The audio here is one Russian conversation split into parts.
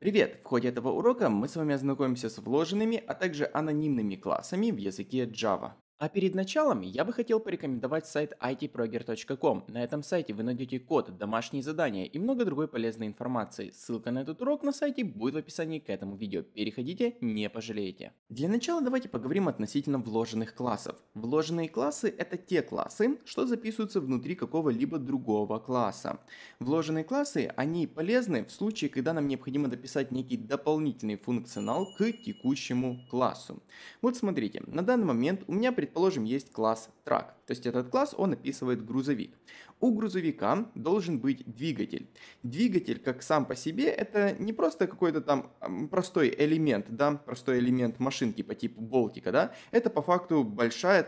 Привет! В ходе этого урока мы с вами ознакомимся с вложенными, а также анонимными классами в языке Java. А перед началом я бы хотел порекомендовать сайт itproger.com. На этом сайте вы найдете код, домашние задания и много другой полезной информации. Ссылка на этот урок на сайте будет в описании к этому видео. Переходите, не пожалеете. Для начала давайте поговорим относительно вложенных классов. Вложенные классы это те классы, что записываются внутри какого-либо другого класса. Вложенные классы, они полезны в случае, когда нам необходимо дописать некий дополнительный функционал к текущему классу. Вот смотрите, на данный момент у меня пред предположим, есть класс Truck. То есть этот класс, он описывает грузовик. У грузовика должен быть двигатель. Двигатель, как сам по себе, это не просто какой-то там простой элемент, да, простой элемент машинки по типу болтика, да, это по факту большая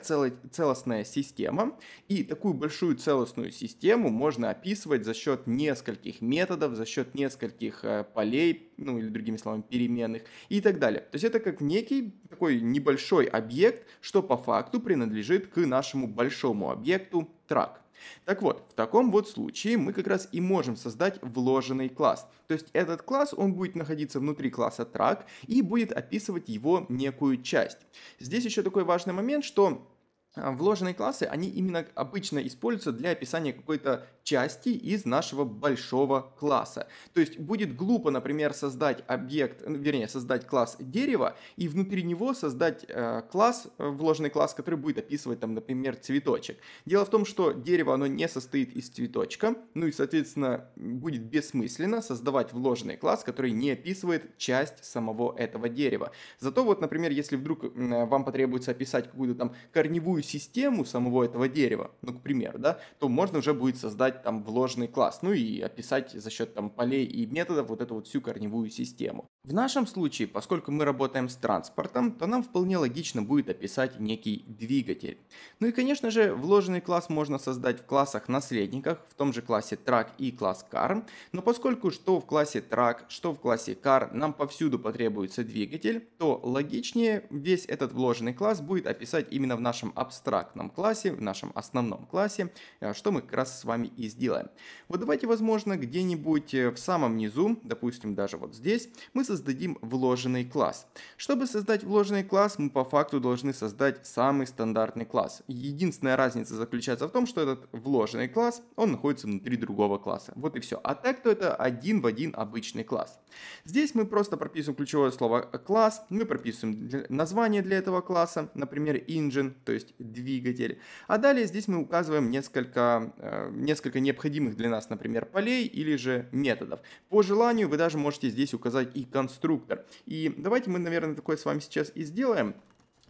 целостная система, и такую большую целостную систему можно описывать за счет нескольких методов, за счет нескольких э, полей, ну или другими словами, переменных и так далее. То есть это как некий такой небольшой объект, что по факту принадлежит к нашему большому объекту трак. Так вот, в таком вот случае мы как раз и можем создать вложенный класс. То есть этот класс, он будет находиться внутри класса track и будет описывать его некую часть. Здесь еще такой важный момент, что а, вложенные классы, они именно обычно используются для описания какой-то части из нашего большого класса. То есть будет глупо, например, создать объект, э, вернее, создать класс дерева и внутри него создать э, класс, э, вложенный класс, который будет описывать там, например, цветочек. Дело в том, что дерево, оно не состоит из цветочка, ну и, соответственно, будет бессмысленно создавать вложенный класс, который не описывает часть самого этого дерева. Зато вот, например, если вдруг вам потребуется описать какую-то там корневую самую систему самого этого дерева, ну, к примеру, да, то можно уже будет создать там вложенный класс, ну и описать за счет там полей и методов вот эту вот всю корневую систему. В нашем случае, поскольку мы работаем с транспортом, то нам вполне логично будет описать некий двигатель. Ну и, конечно же, вложенный класс можно создать в классах-наследниках, в том же классе track и класс car, но поскольку что в классе track, что в классе car нам повсюду потребуется двигатель, то логичнее весь этот вложенный класс будет описать именно в нашем абстрактном классе, в нашем основном классе, э, что мы как раз с вами и сделаем. Вот давайте, возможно, где-нибудь э, в самом низу, допустим, даже вот здесь, мы создадим вложенный класс. Чтобы создать вложенный класс, мы по факту должны создать самый стандартный класс. Единственная разница заключается в том, что этот вложенный класс, он находится внутри другого класса. Вот и все. А так то это один в один обычный класс. Здесь мы просто прописываем ключевое слово класс, мы прописываем название для этого класса, например, engine, то есть двигатель. А далее здесь мы указываем несколько, э, несколько необходимых для нас, например, полей или же методов. По желанию вы даже можете здесь указать и конструктор. И давайте мы, наверное, такое с вами сейчас и сделаем.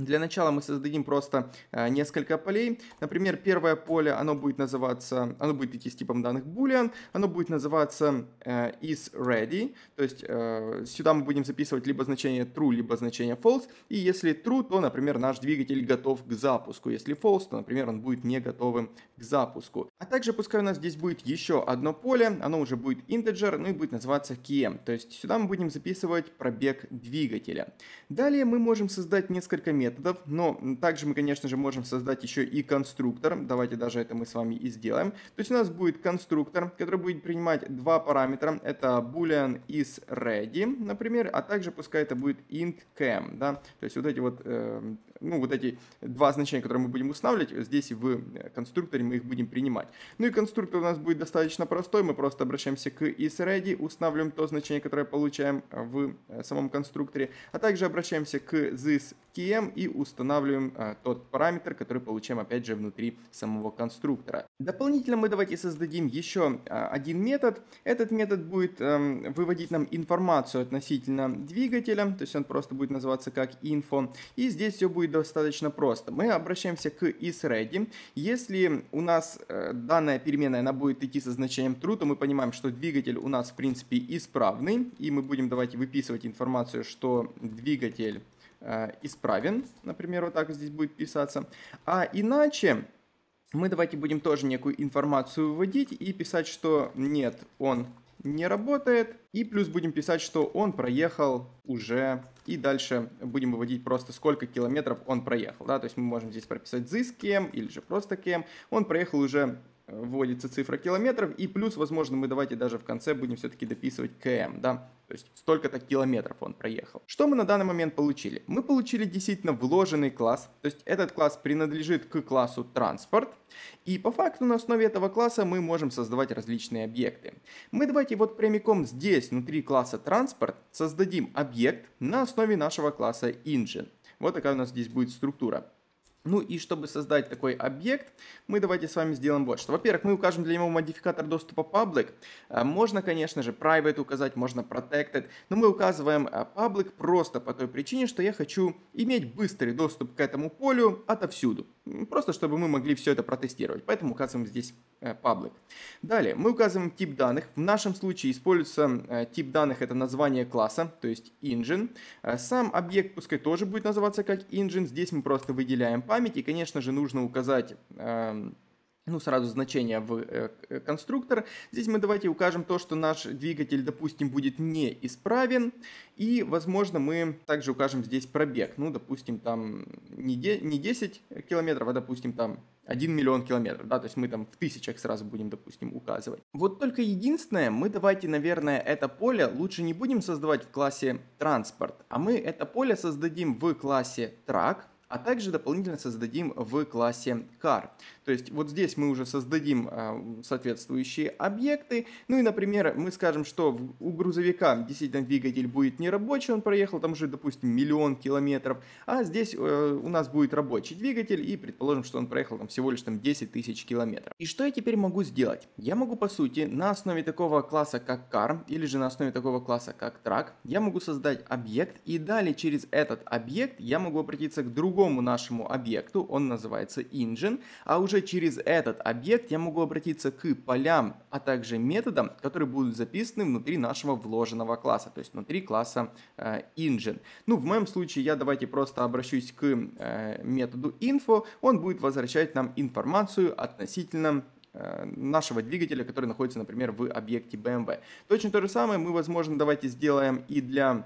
Для начала мы создадим просто э, несколько полей. Например, первое поле, оно будет называться, оно будет идти с типом данных boolean, оно будет называться э, is ready, то есть э, сюда мы будем записывать либо значение true, либо значение false, и если true, то, например, наш двигатель готов к запуску, если false, то, например, он будет не готовым к запуску. А также пускай у нас здесь будет еще одно поле, оно уже будет integer, ну и будет называться km, то есть сюда мы будем записывать пробег двигателя. Далее мы можем создать несколько методов, методов. Но также мы, конечно же, можем создать еще и конструктор. Давайте даже это мы с вами и сделаем. То есть у нас будет конструктор, который будет принимать два параметра. Это boolean is ready, например, а также пускай это будет int cam. Да? То есть вот эти вот э, ну, вот эти два значения, которые мы будем устанавливать, здесь в э, конструкторе мы их будем принимать. Ну и конструктор у нас будет достаточно простой, мы просто обращаемся к isReady, устанавливаем то значение, которое получаем э, в э, самом конструкторе, а также обращаемся к thisTM эм и устанавливаем тот параметр, который получаем, опять же, внутри самого конструктора. Дополнительно мы давайте создадим еще один метод. Этот метод будет эм, выводить нам информацию относительно двигателя, то есть он просто будет называться как info, и здесь все будет достаточно просто. Мы обращаемся к isReady. Если у нас э, данная переменная, она будет идти со значением true, то мы понимаем, что двигатель у нас, в принципе, исправный, и мы будем давайте выписывать информацию, что двигатель э, исправен, например, вот так здесь будет писаться. А иначе мы давайте будем тоже некую информацию вводить и писать, что нет, он не работает. И плюс будем писать, что он проехал уже. И дальше будем выводить просто сколько километров он проехал. Да? То есть мы можем здесь прописать this кем или же просто кем. Он проехал уже вводится цифра километров, и плюс, возможно, мы давайте даже в конце будем все-таки дописывать км, да, то есть столько-то километров он проехал. Что мы на данный момент получили? Мы получили действительно вложенный класс, то есть этот класс принадлежит к классу транспорт, и по факту на основе этого класса мы можем создавать различные объекты. Мы давайте вот прямиком здесь, внутри класса транспорт, создадим объект на основе нашего класса engine. Вот такая у нас здесь будет структура. Ну и чтобы создать такой объект, мы давайте с вами сделаем вот что. Во-первых, мы укажем для него модификатор доступа public. А, можно, конечно же, private указать, можно protected, но мы указываем public а, просто по той причине, что я хочу иметь быстрый доступ к этому полю отовсюду. Просто чтобы мы могли все это протестировать. Поэтому указываем здесь public. Э, Далее, мы указываем тип данных. В нашем случае используется э, тип данных, это название класса, то есть engine. Э, сам объект пускай тоже будет называться как engine. Здесь мы просто выделяем память. И, конечно же, нужно указать эм, ну, сразу значение в э, э, конструктор. Здесь мы давайте укажем то, что наш двигатель, допустим, будет неисправен. И, возможно, мы также укажем здесь пробег. Ну, допустим, там не 10 километров, а, допустим, там 1 миллион километров, да, то есть мы там в тысячах сразу будем, допустим, указывать. Вот только единственное, мы давайте, наверное, это поле лучше не будем создавать в классе транспорт, а мы это поле создадим в классе трак, а также дополнительно создадим в классе car. То есть вот здесь мы уже создадим а, соответствующие объекты. Ну и, например, мы скажем, что у грузовика действительно двигатель будет не рабочий, он проехал там уже, допустим, миллион километров, а здесь э, у нас будет рабочий двигатель и предположим, что он проехал там всего лишь там 10 тысяч километров. И что я теперь могу сделать? Я могу, по сути, на основе такого класса как car или же на основе такого класса как track, я могу создать объект и далее через этот объект я могу обратиться к другому нашему объекту, он называется engine, а уже через этот объект я могу обратиться к полям, а также методам, которые будут записаны внутри нашего вложенного класса, то есть внутри класса э, engine. Ну, в моем случае я давайте просто обращусь к э, методу info, он будет возвращать нам информацию относительно э, нашего двигателя, который находится, например, в объекте BMW. Точно то же самое мы, возможно, давайте сделаем и для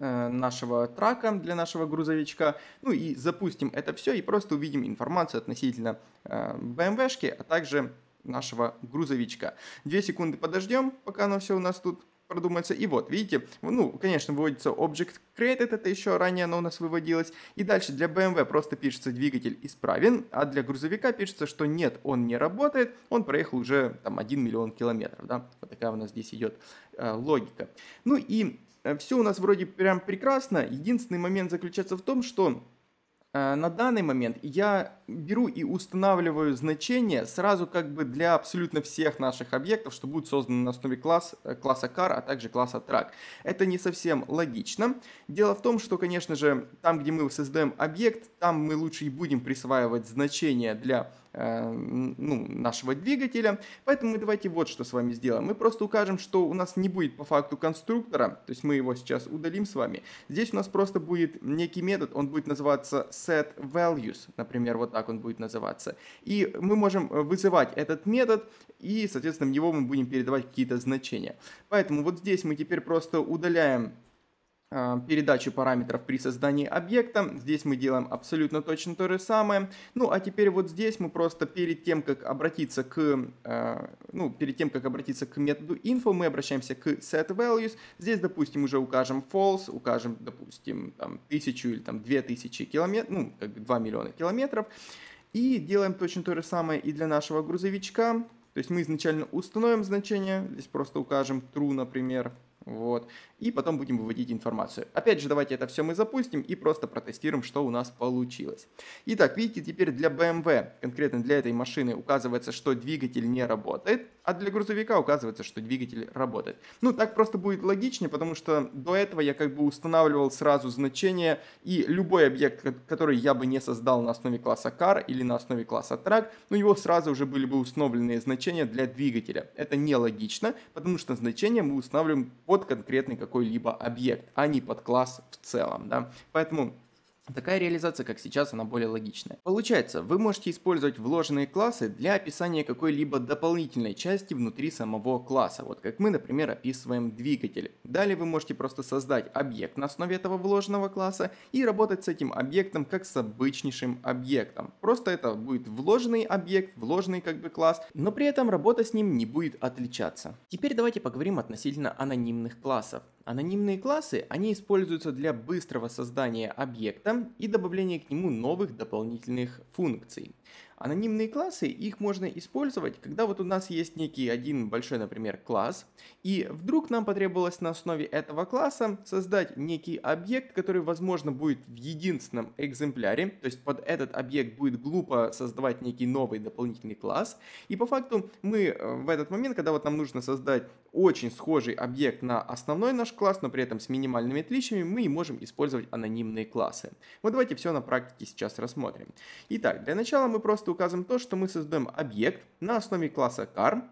Э, нашего трака для нашего грузовичка. Ну и запустим это все и просто увидим информацию относительно BMW-шки, э, а также нашего грузовичка. Две секунды подождем, пока оно все у нас тут продумается. И вот, видите, ну, конечно, выводится Object Created, это еще ранее оно у нас выводилось. И дальше для BMW просто пишется двигатель исправен, а для грузовика пишется, что нет, он не работает, он проехал уже там 1 миллион километров, да, вот такая у нас здесь идет э, логика. Ну и э, все у нас вроде прям прекрасно, единственный момент заключается в том, что э, на данный момент я беру и устанавливаю значение сразу как бы для абсолютно всех наших объектов, что будут созданы на основе класс, э, класса car, а также класса track. Это не совсем логично. Дело в том, что, конечно же, там, где мы создаем объект, там мы лучше и будем присваивать значение для э, ну, нашего двигателя. Поэтому мы давайте вот что с вами сделаем. Мы просто укажем, что у нас не будет по факту конструктора, то есть мы его сейчас удалим с вами. Здесь у нас просто будет некий метод, он будет называться set values, например, вот так он будет называться. И мы можем э, вызывать этот метод, и, соответственно, в него мы будем передавать какие-то значения. Поэтому вот здесь мы теперь просто удаляем Э, передачу параметров при создании объекта. Здесь мы делаем абсолютно точно то же самое. Ну, а теперь вот здесь мы просто перед тем, как обратиться к, э, ну, перед тем, как обратиться к методу info, мы обращаемся к setValues. Здесь, допустим, уже укажем false, укажем, допустим, там, тысячу или там две тысячи километров, ну, как 2 миллиона километров. И делаем точно то же самое и для нашего грузовичка. То есть мы изначально установим значение, здесь просто укажем true, например, вот. И потом будем выводить информацию. Опять же, давайте это все мы запустим и просто протестируем, что у нас получилось. Итак, видите, теперь для BMW, конкретно для этой машины, указывается, что двигатель не работает а для грузовика указывается, что двигатель работает. Ну, так просто будет логичнее, потому что до этого я как бы устанавливал сразу значение, и любой объект, который я бы не создал на основе класса car или на основе класса track, ну, его сразу уже были бы установлены значения для двигателя. Это нелогично, потому что значение мы устанавливаем под конкретный какой-либо объект, а не под класс в целом, да. Поэтому Такая реализация, как сейчас, она более логичная. Получается, вы можете использовать вложенные классы для описания какой-либо дополнительной части внутри самого класса, вот как мы, например, описываем двигатель. Далее вы можете просто создать объект на основе этого вложенного класса и работать с этим объектом как с обычнейшим объектом. Просто это будет вложенный объект, вложенный как бы класс, но при этом работа с ним не будет отличаться. Теперь давайте поговорим относительно анонимных классов. Анонимные классы, они используются для быстрого создания объекта и добавления к нему новых дополнительных функций. Анонимные классы, их можно использовать, когда вот у нас есть некий один большой, например, класс, и вдруг нам потребовалось на основе этого класса создать некий объект, который, возможно, будет в единственном экземпляре, то есть под этот объект будет глупо создавать некий новый дополнительный класс, и по факту мы э, в этот момент, когда вот нам нужно создать очень схожий объект на основной наш класс, но при этом с минимальными отличиями, мы можем использовать анонимные классы. Вот давайте все на практике сейчас рассмотрим. Итак, для начала мы просто указываем то, что мы создаем объект на основе класса car,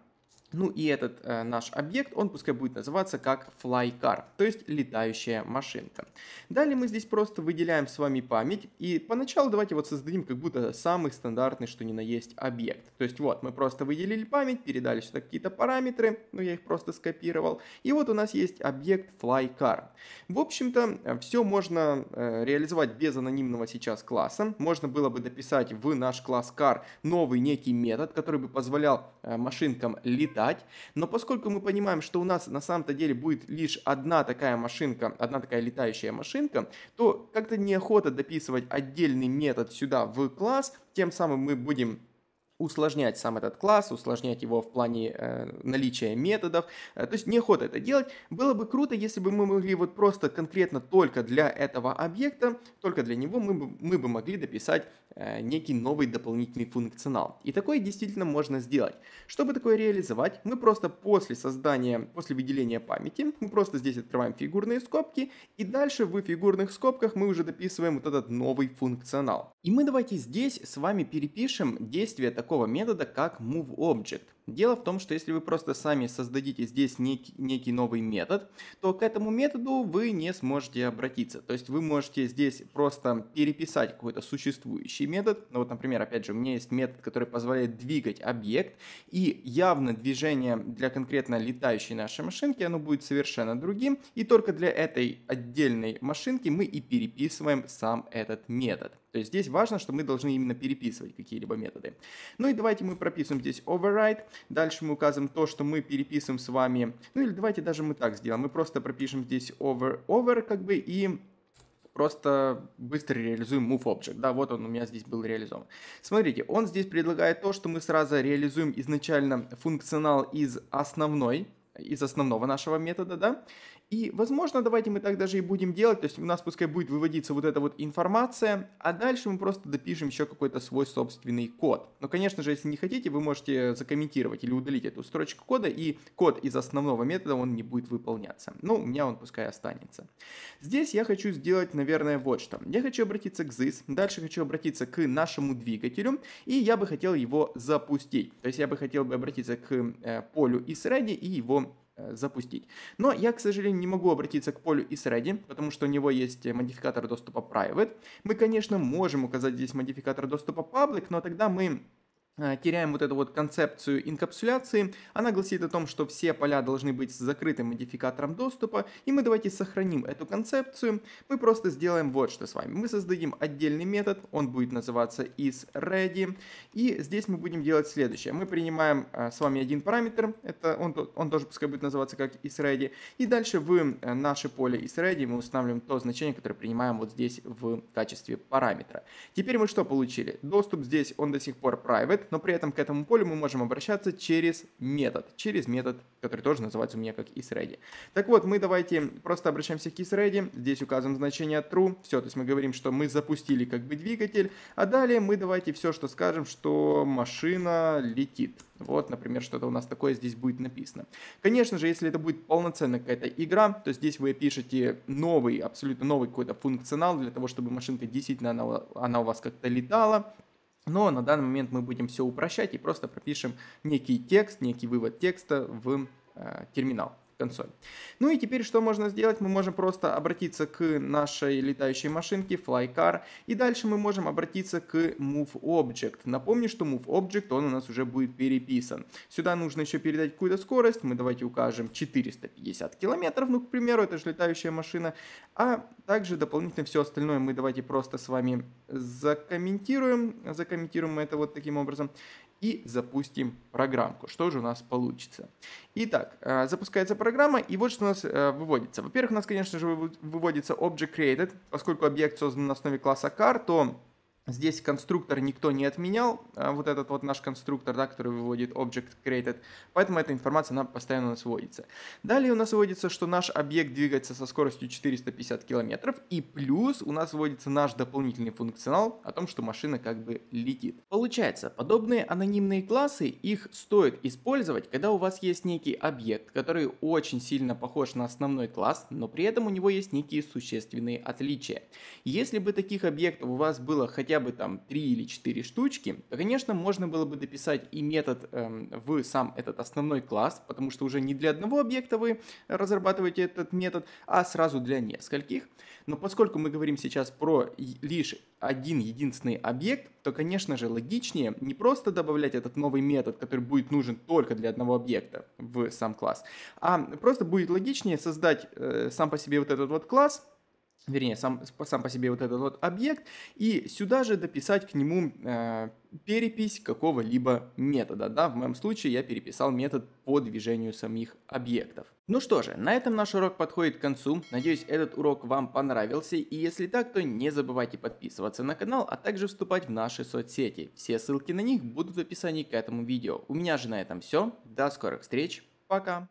ну и этот э, наш объект, он пускай будет называться как flycar, то есть летающая машинка. Далее мы здесь просто выделяем с вами память. И поначалу давайте вот создадим как будто самый стандартный, что ни на есть, объект. То есть вот мы просто выделили память, передали сюда какие-то параметры, ну я их просто скопировал. И вот у нас есть объект flycar. В общем-то, э, все можно э, реализовать без анонимного сейчас класса. Можно было бы дописать в наш класс car новый некий метод, который бы позволял э, машинкам летать летать. Но поскольку мы понимаем, что у нас на самом-то деле будет лишь одна такая машинка, одна такая летающая машинка, то как-то неохота дописывать отдельный метод сюда в класс, тем самым мы будем усложнять сам этот класс, усложнять его в плане э, наличия методов. Э, то есть неохота это делать. Было бы круто, если бы мы могли вот просто конкретно только для этого объекта, только для него мы бы, мы бы могли дописать Э, некий новый дополнительный функционал. И такое действительно можно сделать. Чтобы такое реализовать, мы просто после создания, после выделения памяти, мы просто здесь открываем фигурные скобки, и дальше в фигурных скобках мы уже дописываем вот этот новый функционал. И мы давайте здесь с вами перепишем действие такого метода, как moveObject. Дело в том, что если вы просто сами создадите здесь некий, некий новый метод, то к этому методу вы не сможете обратиться. То есть вы можете здесь просто переписать какой-то существующий метод. Ну вот, например, опять же, у меня есть метод, который позволяет двигать объект, и явно движение для конкретно летающей нашей машинки, оно будет совершенно другим, и только для этой отдельной машинки мы и переписываем сам этот метод. То есть здесь важно, что мы должны именно переписывать какие-либо методы. Ну и давайте мы прописываем здесь override. Дальше мы указываем то, что мы переписываем с вами. Ну или давайте даже мы так сделаем. Мы просто пропишем здесь over, over как бы и просто быстро реализуем move object. Да, вот он у меня здесь был реализован. Смотрите, он здесь предлагает то, что мы сразу реализуем изначально функционал из основной, из основного нашего метода, да, и, возможно, давайте мы так даже и будем делать, то есть у нас пускай будет выводиться вот эта вот информация, а дальше мы просто допишем еще какой-то свой собственный код. Но, конечно же, если не хотите, вы можете закомментировать или удалить эту строчку кода, и код из основного метода, он не будет выполняться. Ну, у меня он пускай останется. Здесь я хочу сделать, наверное, вот что. Я хочу обратиться к ZIS, дальше хочу обратиться к нашему двигателю, и я бы хотел его запустить. То есть я бы хотел бы обратиться к э, полю IsReady и его Э, запустить. Но я, к сожалению, не могу обратиться к полю IsReady, потому что у него есть э, модификатор доступа private. Мы, конечно, можем указать здесь модификатор доступа public, но тогда мы Э, теряем вот эту вот концепцию инкапсуляции. Она гласит о том, что все поля должны быть с закрытым модификатором доступа, и мы давайте сохраним эту концепцию. Мы просто сделаем вот что с вами. Мы создадим отдельный метод, он будет называться isReady, и здесь мы будем делать следующее. Мы принимаем э, с вами один параметр, это он, он тоже пускай будет называться как isReady, и дальше в э, наше поле isReady мы устанавливаем то значение, которое принимаем вот здесь в качестве параметра. Теперь мы что получили? Доступ здесь, он до сих пор private, но при этом к этому полю мы можем обращаться через метод, через метод, который тоже называется у меня как isReady. Так вот, мы давайте просто обращаемся к isReady, здесь указываем значение true, все, то есть мы говорим, что мы запустили как бы двигатель, а далее мы давайте все, что скажем, что машина летит. Вот, например, что-то у нас такое здесь будет написано. Конечно же, если это будет полноценная какая-то игра, то здесь вы пишете новый, абсолютно новый какой-то функционал для того, чтобы машинка действительно она, она у вас как-то летала, но на данный момент мы будем все упрощать и просто пропишем некий текст, некий вывод текста в э, терминал консоль. Ну и теперь что можно сделать? Мы можем просто обратиться к нашей летающей машинке FlyCar, и дальше мы можем обратиться к MoveObject. Напомню, что MoveObject он у нас уже будет переписан. Сюда нужно еще передать какую-то скорость, мы давайте укажем 450 километров, ну, к примеру, это же летающая машина, а также дополнительно все остальное мы давайте просто с вами закомментируем, закомментируем мы это вот таким образом и запустим программку. Что же у нас получится? Итак, э, запускается программа, и вот что у нас э, выводится. Во-первых, у нас, конечно же, выводится Object Created. Поскольку объект создан на основе класса car, то Здесь конструктор никто не отменял, а вот этот вот наш конструктор, да, который выводит object created, поэтому эта информация нам постоянно у нас вводится. Далее у нас вводится, что наш объект двигается со скоростью 450 км, и плюс у нас вводится наш дополнительный функционал о том, что машина как бы летит. Получается, подобные анонимные классы, их стоит использовать, когда у вас есть некий объект, который очень сильно похож на основной класс, но при этом у него есть некие существенные отличия. Если бы таких объектов у вас было хотя хотя бы там 3 или 4 штучки, то, конечно, можно было бы дописать и метод эм, в сам этот основной класс, потому что уже не для одного объекта вы разрабатываете этот метод, а сразу для нескольких. Но поскольку мы говорим сейчас про лишь один единственный объект, то, конечно же, логичнее не просто добавлять этот новый метод, который будет нужен только для одного объекта в сам класс, а просто будет логичнее создать э, сам по себе вот этот вот класс, вернее, сам, сам по себе вот этот вот объект, и сюда же дописать к нему э, перепись какого-либо метода. Да? В моем случае я переписал метод по движению самих объектов. Ну что же, на этом наш урок подходит к концу. Надеюсь, этот урок вам понравился, и если так, то не забывайте подписываться на канал, а также вступать в наши соцсети. Все ссылки на них будут в описании к этому видео. У меня же на этом все. До скорых встреч. Пока.